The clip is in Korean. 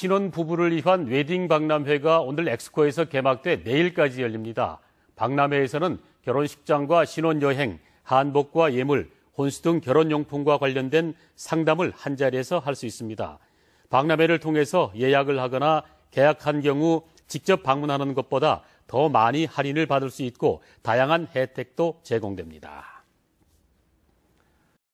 신혼 부부를 위한 웨딩 박람회가 오늘 엑스코에서 개막돼 내일까지 열립니다. 박람회에서는 결혼식장과 신혼여행, 한복과 예물, 혼수 등 결혼용품과 관련된 상담을 한자리에서 할 수 있습니다. 박람회를 통해서 예약을 하거나 계약한 경우 직접 방문하는 것보다 더 많이 할인을 받을 수 있고 다양한 혜택도 제공됩니다.